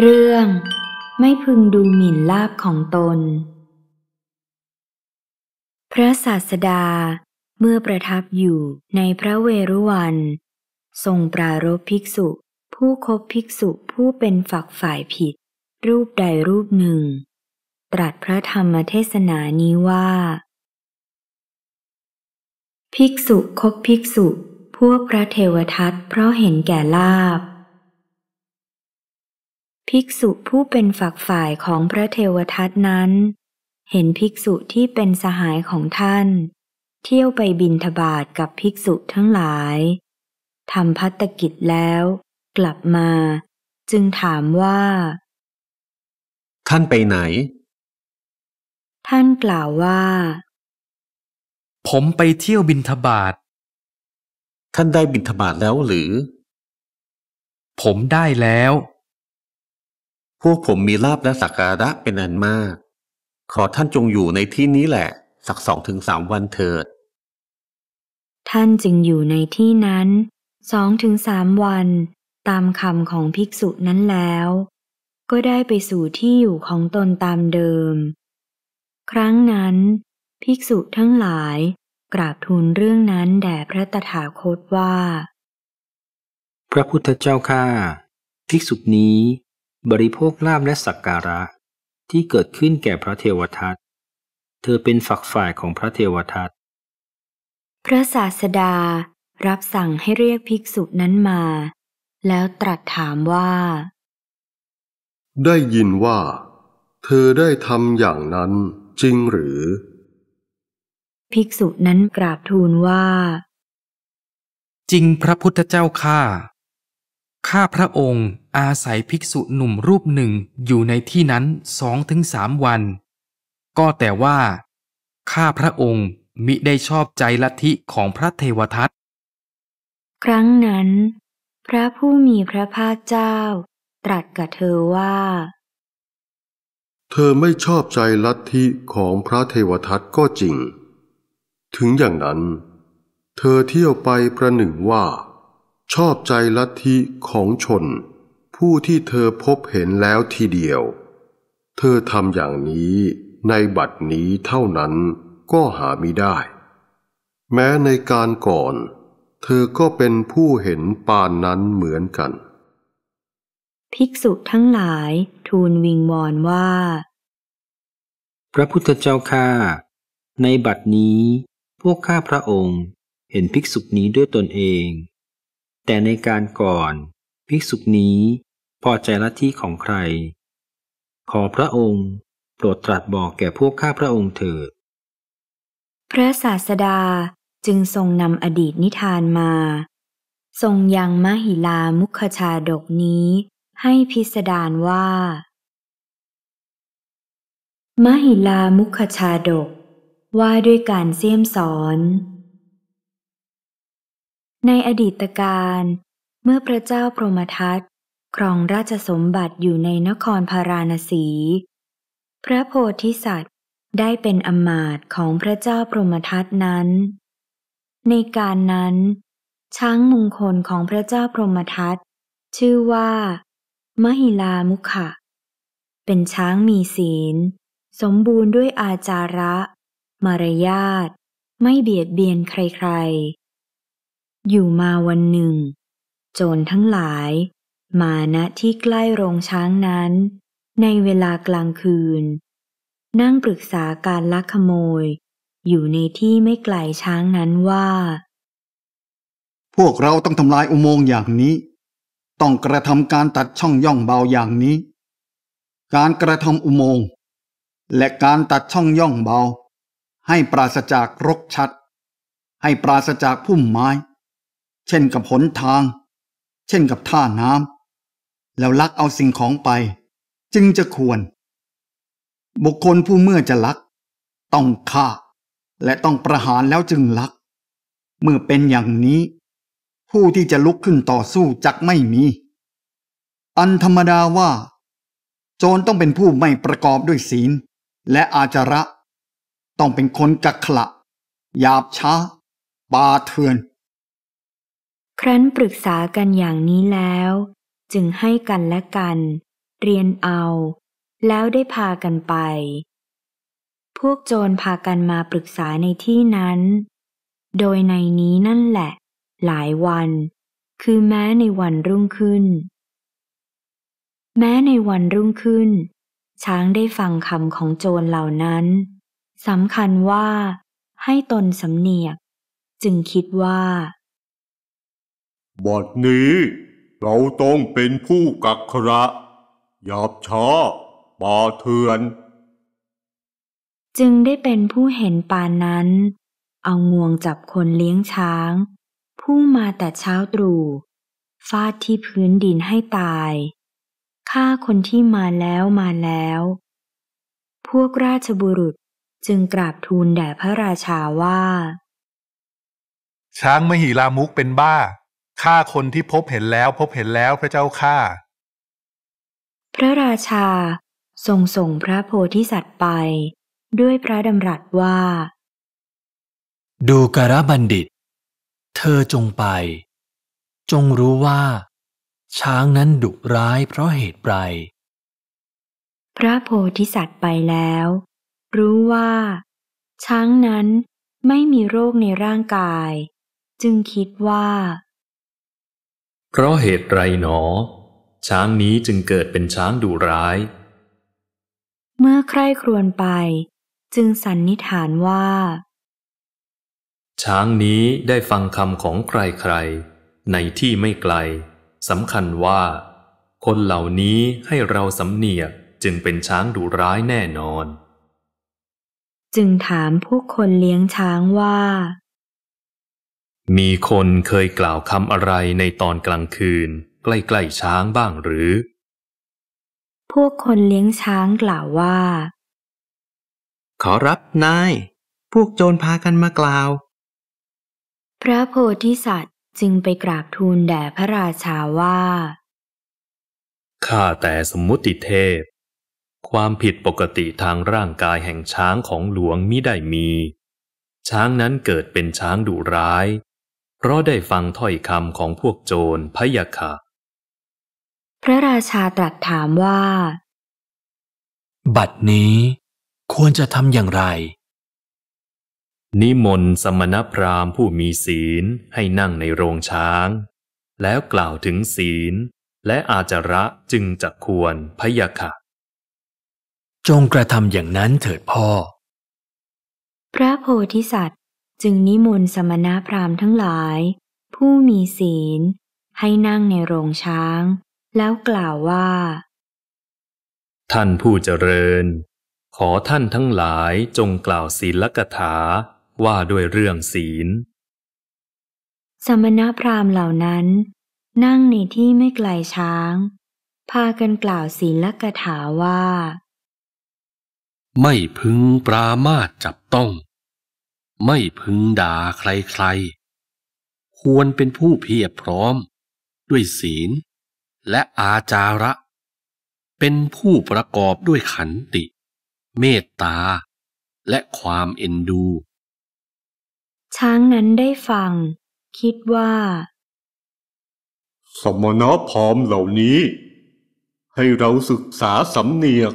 เรื่องไม่พึงดูหมิ่นลาบของตน พระศาสดาเมื่อประทับอยู่ในพระเวรุวัน ทรงปรารบภิกษุผู้คบภิกษุผู้เป็นฝักฝ่ายผิด รูปใดรูปหนึ่ง ตรัสพระธรรมเทศนานี้ว่า ภิกษุคบภิกษุ พวกพระเทวทัตเพราะเห็นแก่ลาบภิกษุผู้เป็นฝักฝ่ายของพระเทวทัตนั้น เห็นภิกษุที่เป็นสหายของท่าน เที่ยวไปบินทบาทกับภิกษุทั้งหลายทำพัตกิจแล้วกลับมา จึงถามว่า ท่านไปไหน ท่านกล่าวว่า ผมไปเที่ยวบินทบาทท่านได้บินทบาตแล้วหรือ ผมได้แล้วพวกผมมีลาบและสักการะเป็นอันมาก ขอท่านจงอยู่ในที่นี้แหละ สักสองถึงสามวันเถิด ท่านจึงอยู่ในที่นั้นสองถึงสามวันตามคำของภิกษุนั้นแล้ว ก็ได้ไปสู่ที่อยู่ของตนตามเดิม ครั้งนั้น ภิกษุทั้งหลายกราบทูลเรื่องนั้นแด่พระตถาคตว่า พระพุทธเจ้าข้าภิกษุนี้บริโภคลาบและสักการะที่เกิดขึ้นแก่พระเทวทัตเธอเป็นฝักฝ่ายของพระเทวทัตพระศาสดารับสั่งให้เรียกภิกษุนั้นมา แล้วตรัสถามว่า ได้ยินว่า เธอได้ทำอย่างนั้นจริงหรือ ภิกษุนั้นกราบทูลว่า จริงพระพุทธเจ้าข้าข้าพระองค์อาศัยภิกษุหนุ่มรูปหนึ่งอยู่ในที่นั้นสองถึงสามวัน ก็แต่ว่า ข้าพระองค์มิได้ชอบใจลัทธิของพระเทวทัตครั้งนั้น พระผู้มีพระภาคเจ้าตรัสกับเธอว่า เธอไม่ชอบใจลัทธิของพระเทวทัตก็จริง ถึงอย่างนั้น เธอเที่ยวไปประหนึ่งว่าชอบใจลัทธิของชน ผู้ที่เธอพบเห็นแล้วทีเดียว เธอทำอย่างนี้ในบัดนี้เท่านั้นก็หาไม่ได้ แม้ในการก่อน เธอก็เป็นผู้เห็นปานนั้นเหมือนกัน ภิกษุทั้งหลายทูลวิงวอนว่า พระพุทธเจ้าข้าในบัดนี้พวกข้าพระองค์เห็นภิกษุนี้ด้วยตนเองแต่ในการก่อน ภิกษุนี้พอใจลัทธิของใคร ขอพระองค์ โปรดตรัสบอกแก่พวกข้าพระองค์เถิด พระศาสดาจึงทรงนำอดีตนิทานมา ทรงยังมหิลามุขชาดกนี้ให้พิสดารว่า มหิลามุขชาดก ว่าด้วยการเสี้ยมสอนในอดีตการเมื่อพระเจ้าพรหมทัตครองราชสมบัติอยู่ในนครพาราณสี พระโพธิสัตว์ได้เป็นอมาตของพระเจ้าพรหมทัตนั้น ในการนั้น ช้างมงคลของพระเจ้าพรหมทัตชื่อว่า มหิลามุขะเป็นช้างมีศีล สมบูรณ์ด้วยอาจาระ มารยาทไม่เบียดเบียนใครอยู่มาวันหนึ่ง โจรทั้งหลาย มาณที่ใกล้โรงช้างนั้น ในเวลากลางคืน นั่งปรึกษาการลักขโมย อยู่ในที่ไม่ไกลช้างนั้นว่า พวกเราต้องทำลายอุโมงค์อย่างนี้ ต้องกระทำการตัดช่องย่องเบาอย่างนี้ การกระทำอุโมงค์และการตัดช่องย่องเบา ให้ปราศจากรกชัด ให้ปราศจากพุ่มไม้ช่นกับหนทาง เช่นกับท่าน้ำ แล้วลักเอาสิ่งของไป จึงจะควร บุคคลผู้เมื่อจะลัก ต้องฆ่า และต้องประหารแล้วจึงลัก เมื่อเป็นอย่างนี้ ผู้ที่จะลุกขึ้นต่อสู้จักไม่มี อันธรรมดาว่า โจรต้องเป็นผู้ไม่ประกอบด้วยศีล และอาจาระ ต้องเป็นคนกักขละหยาบช้าปาเถื่อนครั้นปรึกษากันอย่างนี้แล้ว จึงให้กันและกัน เรียนเอา แล้วได้พากันไป พวกโจรพากันมาปรึกษาในที่นั้น โดยในนี้นั่นแหละหลายวัน คือแม้ในวันรุ่งขึ้น แม้ในวันรุ่งขึ้น ช้างได้ฟังคำของโจรเหล่านั้นสำคัญว่า ให้ตนสำเนียก จึงคิดว่าบัดนี้เราต้องเป็นผู้กักขระหยาบช้าป่าเถื่อน จึงได้เป็นผู้เห็นปานนั้น เอางวงจับคนเลี้ยงช้าง ผู้มาแต่เช้าตรู่ฟาดที่พื้นดินให้ตายฆ่าคนที่มาแล้วมาแล้ว พวกราชบุรุษจึงกราบทูลแด่พระราชาว่า ช้างมหิลามุกเป็นบ้าข้าคนที่พบเห็นแล้วพบเห็นแล้วพระเจ้าข้าพระราชาทรงส่งพระโพธิสัตว์ไป ด้วยพระดำรัสว่า ดูกระบัณฑิต เธอจงไป จงรู้ว่า ช้างนั้นดุร้ายเพราะเหตุไรพระโพธิสัตว์ไปแล้ว รู้ว่า ช้างนั้นไม่มีโรคในร่างกาย จึงคิดว่าเพราะเหตุไรหนอ ช้างนี้จึงเกิดเป็นช้างดุร้าย เมื่อใครครวญไป จึงสันนิฐานว่า ช้างนี้ได้ฟังคำของใครๆ ในที่ไม่ไกลสำคัญว่า คนเหล่านี้ให้เราสำเนียก จึงเป็นช้างดุร้ายแน่นอน จึงถามผู้คนเลี้ยงช้างว่ามีคนเคยกล่าวคำอะไรในตอนกลางคืน ใกล้ๆช้างบ้างหรือ พวกคนเลี้ยงช้างกล่าวว่า ขอรับนาย พวกโจรพากันมากล่าว พระโพธิสัตว์จึงไปกราบทูลแด่พระราชาว่า ข้าแต่สมมุติเทพ ความผิดปกติทางร่างกายแห่งช้างของหลวงมิได้มี ช้างนั้นเกิดเป็นช้างดุร้ายเพราะได้ฟังถ้อยคำของพวกโจรพยาคาพระราชาตรัสถามว่า บัดนี้ควรจะทำอย่างไร นิมนต์สมณพราหมณ์ผู้มีศีลให้นั่งในโรงช้าง แล้วกล่าวถึงศีล และอาจาระจึงจะควรพยาค่ะ จงกระทำอย่างนั้นเถิดพ่อ พระโพธิสัตว์จึงนิมนต์สมณพราหมณ์ทั้งหลายผู้มีศีลให้นั่งในโรงช้างแล้วกล่าวว่า ท่านผู้เจริญ ขอท่านทั้งหลายจงกล่าวศีลกถาว่าด้วยเรื่องศีล สมณพราหมณ์เหล่านั้น นั่งในที่ไม่ไกลช้าง พากันกล่าวศีลกถาว่า ไม่พึงปรามาจับต้องไม่พึงด่าใครๆ ควรเป็นผู้เพียรพร้อม ด้วยศีล และอาจาระ เป็นผู้ประกอบด้วยขันติ เมตตา และความเอ็นดู ช้างนั้นได้ฟัง คิดว่า สมณพร้อมเหล่านี้ ให้เราศึกษาสำเนียก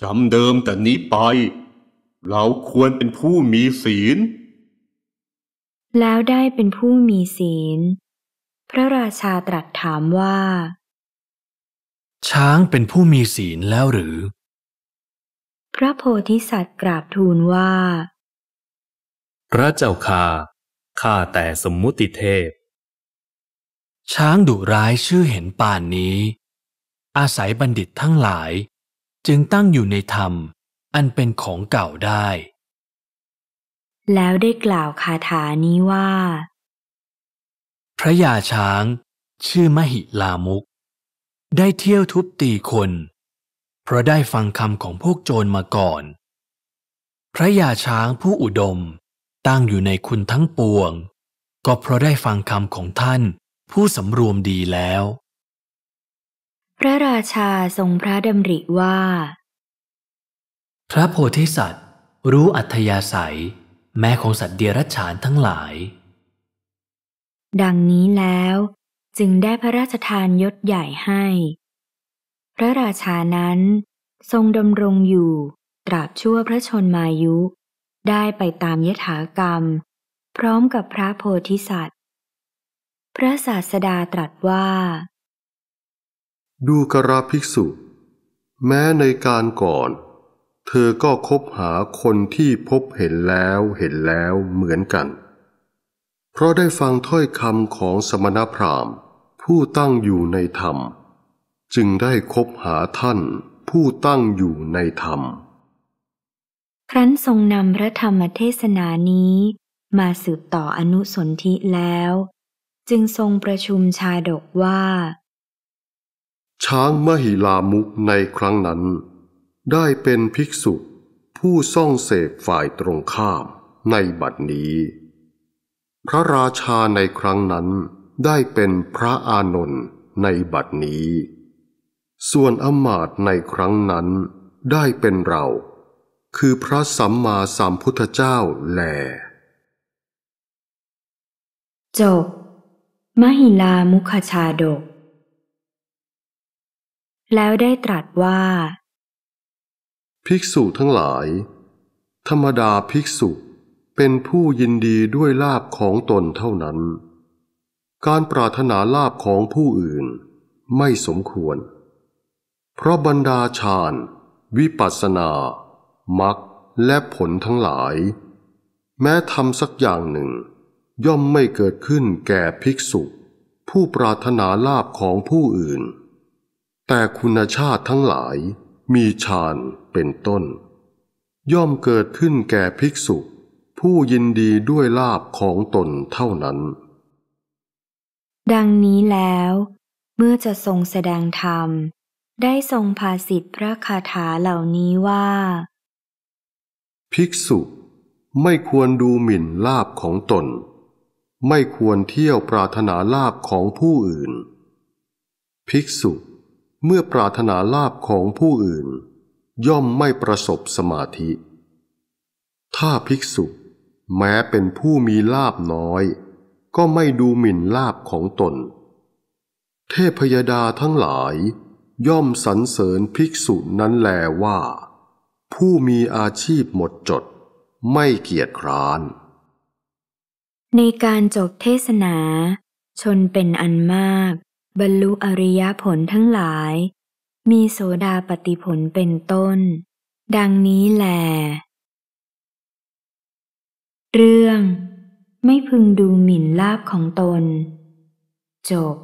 จำเดิมแต่นี้ไปเราควรเป็นผู้มีศีล แล้วได้เป็นผู้มีศีล พระราชาตรัสถามว่า ช้างเป็นผู้มีศีลแล้วหรือ พระโพธิสัตว์กราบทูลว่า พระเจ้าค่าข้าแต่สมมุติเทพ ช้างดุร้ายชื่อเห็นป่านนี้ อาศัยบัณฑิตทั้งหลายจึงตั้งอยู่ในธรรมอันเป็นของเก่าได้ แล้วได้กล่าวคาถานี้ว่า พระยาช้างชื่อมหิลามุก ได้เที่ยวทุบตีคน เพราะได้ฟังคำของพวกโจรมาก่อน พระยาช้างผู้อุดมตั้งอยู่ในคุณทั้งปวง ก็เพราะได้ฟังคำของท่านผู้สำรวมดีแล้ว พระราชาทรงพระดำริว่าพระโพธิสัตว์รู้อัธยาศัย แม้ของสัตว์เดรัจฉานทั้งหลาย ดังนี้แล้ว จึงได้พระราชทานยศใหญ่ให้ พระราชานั้นทรงดำรงอยู่ ตราบชั่วพระชนมายุ ได้ไปตามยถากรรม พร้อมกับพระโพธิสัตว์ พระศาสดาตรัสว่า ดูกราภิกษุ แม้ในการก่อนเธอก็คบหาคนที่พบเห็นแล้วเห็นแล้วเหมือนกัน เพราะได้ฟังถ้อยคำของสมณพราหมณ์ ผู้ตั้งอยู่ในธรรม จึงได้คบหาท่านผู้ตั้งอยู่ในธรรม ครั้นทรงนำพระธรรมเทศนานี้มาสืบต่ออนุสนธิแล้ว จึงทรงประชุมชาดกว่า ช้างมหิลามุกในครั้งนั้นได้เป็นภิกษุผู้ซ่องเสพฝ่ายตรงข้ามในบัดนี้ พระราชาในครั้งนั้นได้เป็นพระอานนท์ในบัดนี้ ส่วนอมาตในครั้งนั้นได้เป็นเรา คือพระสัมมาสัมพุทธเจ้าแลจบมหิลามุขชาดก แล้วได้ตรัสว่าภิกษุทั้งหลาย ธรรมดาภิกษุเป็นผู้ยินดีด้วยลาบของตนเท่านั้น การปรารถนาลาบของผู้อื่นไม่สมควร เพราะบรรดาฌานวิปัสสนามรรคและผลทั้งหลาย แม้ทำสักอย่างหนึ่ง ย่อมไม่เกิดขึ้นแก่ภิกษุ ผู้ปรารถนาลาบของผู้อื่น แต่คุณชาติทั้งหลายมีฌานเป็นต้น ย่อมเกิดขึ้นแก่ภิกษุ ผู้ยินดีด้วยลาบของตนเท่านั้น ดังนี้แล้ว เมื่อจะทรงแสดงธรรม ได้ทรงภาสิทธิพระคาถาเหล่านี้ว่า ภิกษุไม่ควรดูหมิ่นลาบของตน ไม่ควรเที่ยวปรารถนาลาบของผู้อื่น ภิกษุเมื่อปรารถนาลาบของผู้อื่น ย่อมไม่ประสบสมาธิ ถ้าภิกษุแม้เป็นผู้มีลาบน้อย ก็ไม่ดูหมิ่นลาบของตน เทพยดาทั้งหลาย ย่อมสรรเสริญภิกษุนั้นแลว่า ผู้มีอาชีพหมดจด ไม่เกียจคร้าน ในการจบเทศนา ชนเป็นอันมากบรรลุอริยผลทั้งหลาย มีโสดาปฏิผลเป็นต้น ดังนี้แหลเรื่องไม่พึงดูหมิ่นลาบของตนจบ